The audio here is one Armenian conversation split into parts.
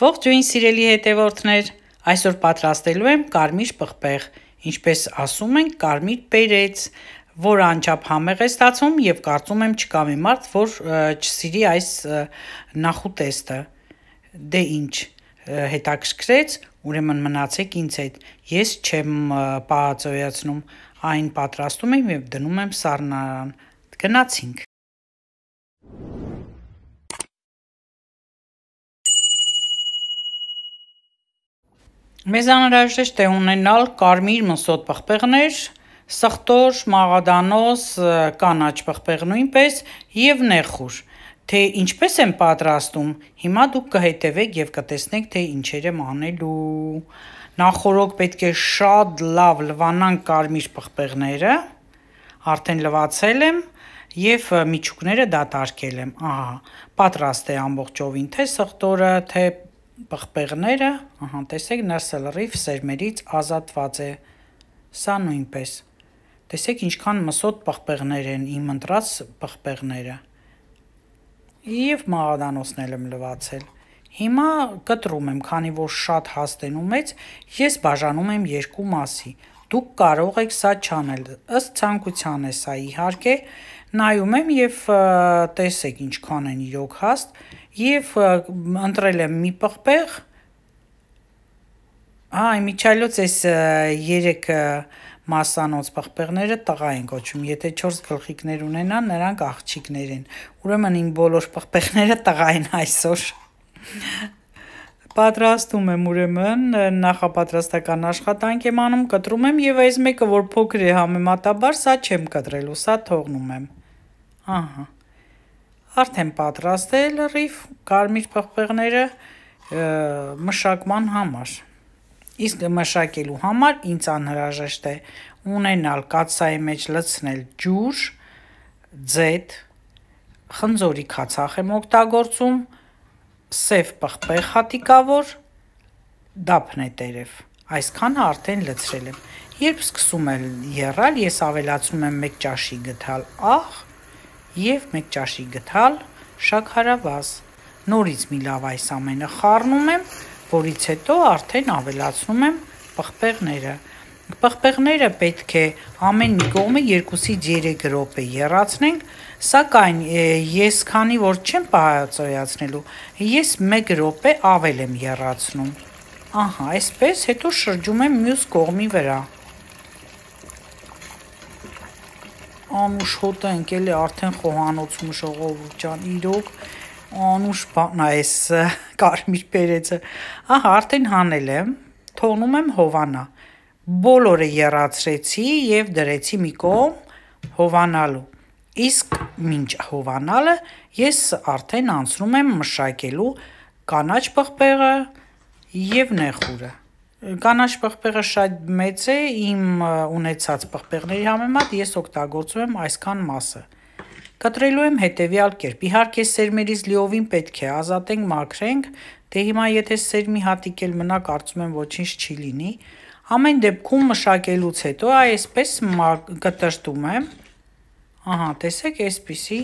Ողջույն սիրելի հետևորդներ, այսօր պատրաստելու եմ կարմիր պղպեղ, ինչպես ասում ենք կարմիր պերեց, որ անչափ համեղ է ստացվում եւ կարծում եմ չկա մի մարդ, որ չսիրի այս նախուտեստը։ Դե ինչ, հետաքրքրեց, ուրեմն մնացեք ինձ հետ։ Ես չեմ պահածոյացնում, այն պատրաստում եմ եւ դնում եմ սառնարան։ Գնացինք։ Մեզ անհրաժեշտ է ունենալ կարմիր մսոտ պղպեղներ, սխտոր, մաղադանոս (կանաչ պղպեղ) նույնպես և նեխուր: Թե ինչպես են պատրաստում հիմա դուք կհետևեք և կտեսնեք թե ինչեր եմ անելու: Նախօրոք պետք է շատ լավ լվանանք կարմիր պղպեղները, արդեն լվացել եմ և միջուկները դատարկել եմ: Ահա պատրաստ է ամբողջովին թե սխտորը, թե Բղբեղները, ահա տեսեք, Ներսել Ռիֆ սերմերից ազատված է։ Սա նույնպես։ Տեսեք ինչքան մսոտ բղբեղներ են իմ ընտրած բղբեղները։ Եվ մահադանոցնել եմ լվացել։ Հիմա կտրում եմ, քանի որ շատ հաստեն ու մեծ, ես բաժանում եմ երկու մասի։ Դուք կարող եք սա չանել։ Ըստ ցանկության է սա իհարկե։ Նայում եմ եւ տեսեք ինչքան են իրոք հաստ եւ ընտրել եմ մի պղպեղ Այ միջալոց էս 3 մասանոց պղպեղները տղա են կոչում։ Եթե 4 գլխիկներ ունենան, նրանք աղջիկներ են։ Ուրեմն իմ բոլոր պղպեղները տղա են այսօր։ Պատրաստում եմ ուրեմն նախապատրաստական աշխատանք եմ անում, կտրում եմ եւ այս մեկը որ փոքր է համեմատաբար, սա չեմ կտրելու, սա թողնում եմ։ Ահա։ Արդեն պատրաստել ռիֆ կարմիր փղփեղները մշակման համար։ Իսկ մշակելու համար ինձ անհրաժեշտ է ունենալ կացայի մեջ լցնել ջուր, ձետ, խնձորի քացախ եմ օգտագործում, սև պղպեղ հատիկավոր, դափն է տերև։ Այսքանը արդեն լցրել եմ։ Երբ սկսում է եռալ, ես ավելացում եմ մեկ ճաշի գթալ աղ, եւ մեկ ճաշի գթալ շաքարավազ։ Նորից մի լավ այս ամենը խառնում եմ, որից հետո արդեն ավելացնում եմ պղպեղները։ Պղպեղները պետք է ամեն մի կողմը 2-ից 3 րոպե եռացնենք, սակայն ես քանի որ չեմ պահածոյացնելու, ես 1 րոպե ավել եմ եռացնում։ Ահա, այսպես հետո շրջում եմ մյուս կողմի վրա։ անուշոտ ենք էլի արդեն խոհանոցում ժողովուրդ ջան իրոք անուշ բան այս կարմիր բերեցը ահա արդեն հանել եմ թողնում եմ հովանա բոլորը երացրեցի եւ դրեցի մի կողմ հովանալու իսկ մինչ հովանալը ես արդեն անցնում եմ մշակելու կանաչ պղպեղը եւ նեխուրը Կանաչ պղպեղը շատ մեծ է իմ ունեցած պղպեղների համեմատ ես օգտագործում եմ այսքան մասը։ Կտրելու եմ հետևյալ կերպ։ Իհարկե սերմերից լիովին պետք է ազատենք, մաքրենք, դե հիմա եթե սերմի հատիկ էլ մնա, կարծում եմ ոչինչ չի լինի։ Ամեն դեպքում մշակելուց հետո այսպես կտրտում եմ։ Ահա, տեսեք, այսպիսի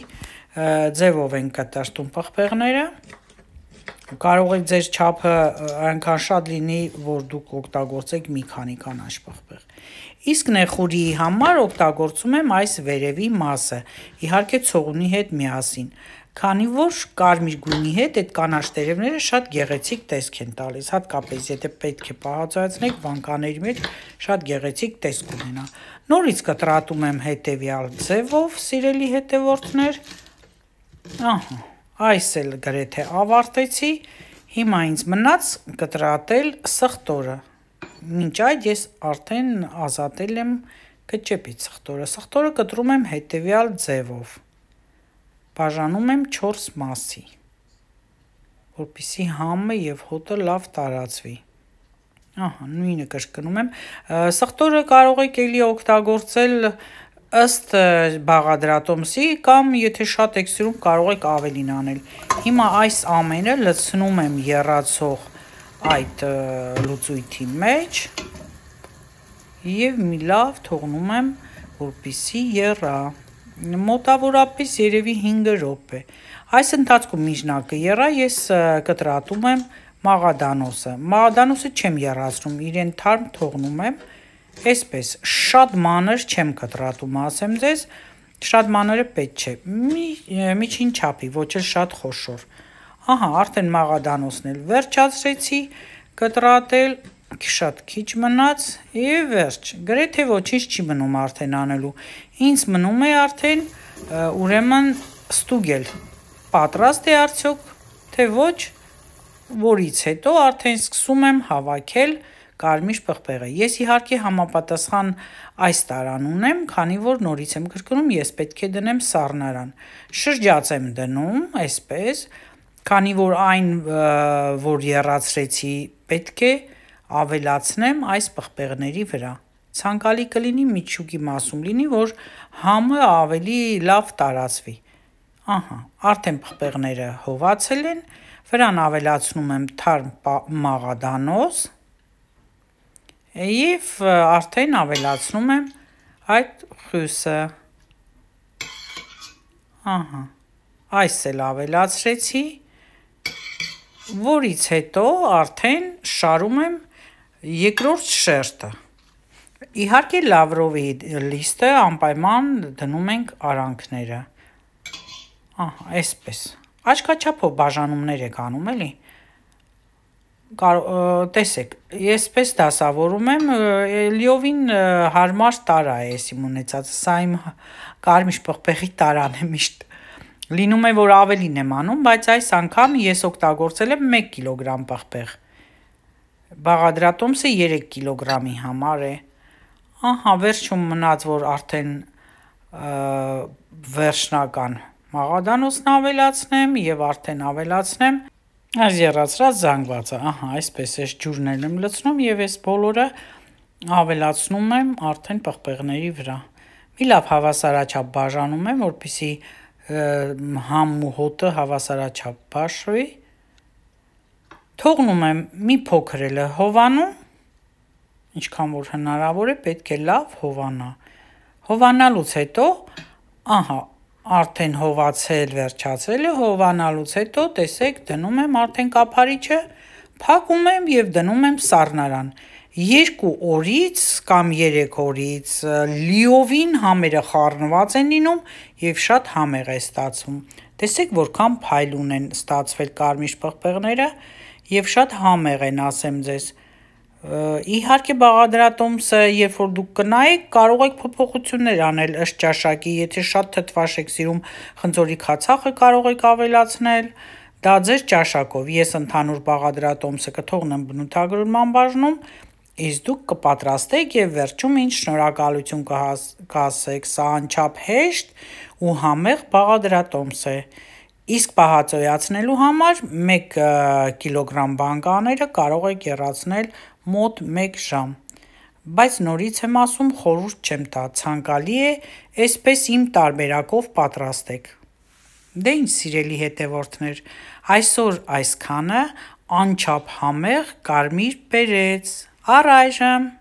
ձևով են կտրտում պղպեղները կարող է ձեր չափը այնքան շատ լինի, որ դուք օգտագործեք մի քանի կանաչ պղպեղ։ Իսկ նեխուրի համար օգտագործում եմ այս վերևի մասը, իհարկե ցողունի հետ միասին։ Քանի որ կարմիր գույնի հետ այդ կանաչ տերևները շատ գեղեցիկ տեսք են տալիս, հատկապես եթե պետք է պահածացնեք վանկաների մեջ շատ գեղեցիկ տեսք ունենա։ Նորից կտրատում եմ հետևյալ ձևով, սիրելի հետևորդներ։ Ահա Այս էլ գրեթե ավարտեցի։ Հիմա ինձ մնաց կտրատել սխտորը։ Մինչ այդ ես արդեն ազատել եմ կճեպից սխտորը։ Սխտորը կտրում եմ հետևյալ ձևով։ Բաժանում եմ 4 մասի, որպիսի համը եւ հոտը լավ տարածվի։ Ահա, նույնը կրկնում եմ։ Սխտորը կարող եք էլի օգտագործել ըստ բաղադրատոմսի կամ եթե շատ եք սիրում կարող եք ավելին անել։ Հիմա այս ամենը լցնում եմ եռացող այդ լուծույթի մեջ եւ մի լավ թողնում եմ որպիսի եռա մոտավորապես երևի 5 րոպե այս ընթացքում միջնակը եռա ես կտրատում եմ մաղադանոսը մաղադանոսը չեմ եռացնում իրեն թարմ թողնում եմ Այսպես շատ մանր չեմ կտրատում, ասեմ ձեզ, շատ մանրը պետք չէ։ Մի միջին չափի, ոչ էլ շատ խոշոր։ Ահա, արդեն մաղադանոսն էլ վերջացրեցի կտրատել, շատ քիչ մնաց եւ վերջ։ Գրեթե ոչինչ չի մնում արդեն անելու։ Ինչ մնում է արդեն ուրեմն ստուգել։ Պատրաստ է արդյոք թե ոչ, որից հետո արդեն սկսում եմ հավաքել կարմիր փղփեղը։ Ես իհարկե համապատասխան այս տարանուն եմ, քանի որ նորից եմ գրկնում, ես պետք է դնեմ սառնարան։ Շրջած եմ դնում, այսպես, քանի որ այն որ երացրեցի, պետք է ավելացնեմ այս փղփեղների վրա։ Ցանկալի կլինի միջուկի մասում լինի, որ համը ավելի լավ տարածվի։ Ահա, արդեն փղփեղները հովացել են, վրան ավելացնում եմ թարմ մաղադանոս, եւ արդեն ավելացնում եմ այդ խուսը ահա այս էլ ավելացրեցի որից հետո արդեն շարում եմ երկրորդ շերտը իհարկե լավրովի լիստը անպայման դնում ենք արանքները ահա այսպես աչքաչափով բաժանումներ եք անում էլի տեսեք, ես պես դասավորում եմ, լիովին հարմար տարա է ես իմ ունեցածը, սա իմ կարմիշ պղպեղի տարան է միշտ։ Լինում է, որ ավելին եմ անում, բայց այս անգամ ես օգտագործել եմ 1 կիլոգրամ պղպեղ։ Բաղադրատոմսը 3 կիլոգրամի համար է։ Ահա վերջում մնաց, որ արդեն վերջնական մաղադանոցն ավելացնեմ եւ արդեն ավելացնեմ Այս երածրած զանգվածը, ահա, այսպես էս ջուրներն եմ լցնում եւ այս բոլորը ավելացնում եմ արդեն պղպեղների վրա։ Մի լավ հավասարաչափ բաժանում եմ, որպիսի համ ու հոտը հավասարաչափ բաշխվի։ Թողնում եմ մի փոքր էլ հովանում, ինչքան որ հնարավոր է, պետք է լավ հովանա։ Հովանալուց հետո, ահա, արդեն հովացել, վերջացել է հովանալուց հետո տեսեք դնում եմ արդեն կափարիչը, փակում եմ եւ դնում եմ սառնարան։ Երկու օրից կամ 3 օրից լիովին համերը խառնված են լինում եւ շատ համեղ է ստացվում։ Տեսեք որքան փայլուն են ստացվել կարմիր պղպեղները եւ շատ համեղ են, ասեմ ձեզ։ Իհարկե բաղադրատոմսը, երբ որ դուք կնայեք, կարող եք փոփոխություններ անել ըստ ճաշակի, եթե շատ թթվաշ եք սիրում, խնձորի քացախը կարող եք ավելացնել, դա ձեր ճաշակով։ Ես ընդհանուր բաղադրատոմսը կթողնեմ բնութագրման բաժնում, իսկ դուք կպատրաստեք եւ վերջում ինձ շնորհակալություն կհասեք։ Սա անչափ հեշտ ու համեղ բաղադրատոմս է։ Իսկ պահածոյացնելու համար 1 կիլոգրամ բանկաները կարող եք եռացնել մոտ 1 ժամ։ Բայց նորից եմ ասում, խորուրդ չեմ տա, ցանկալի է, այսպես իմ տարբերակով պատրաստեք։ Դե ինչ սիրելի հետևորդներ, այսօր այսքանը անչափ համեղ կարմիր բերեց։ Առայժմ